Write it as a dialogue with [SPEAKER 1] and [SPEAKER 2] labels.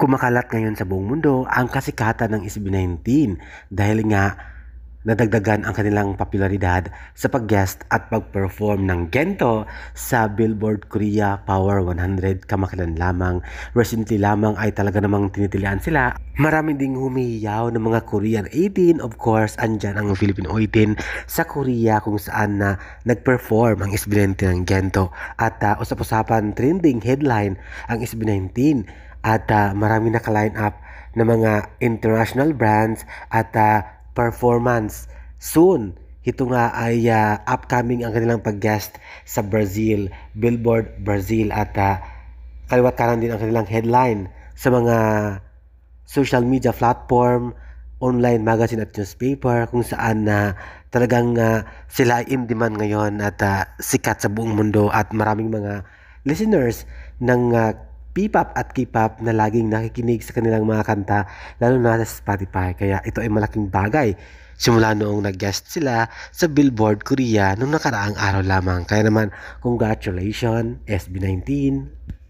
[SPEAKER 1] Kumakalat ngayon sa buong mundo ang kasikatan ng SB19 dahil nga nadagdagan ang kanilang popularidad sa pag-guest at pag-perform ng Gento sa Billboard Korea Power 100 kamakailan lamang. Recently lamang ay talaga namang tinitilian sila. Marami ding humihiyaw ng mga Korean 18. Of course, andyan ang Filipino 18 sa Korea kung saan na nag-perform ang SB19 ng Gento. At uh, usap-usapan trending headline ang SB19 at uh, marami naka-line up ng mga international brands at uh, performance soon. Ito nga ah, ay uh, upcoming ang kanilang pag-guest sa Brazil, Billboard Brazil at uh, kaliwat kanan din ang kanilang headline sa mga social media platform, online magazine at newspaper kung saan na uh, talagang uh, sila in demand ngayon at uh, sikat sa buong mundo at maraming mga listeners ng uh, P-pop at K-pop na laging nakikinig sa kanilang mga kanta lalo na sa Spotify kaya ito ay malaking bagay simula noong nag-guest sila sa Billboard Korea noong nakaraang araw lamang. Kaya naman, congratulations SB19!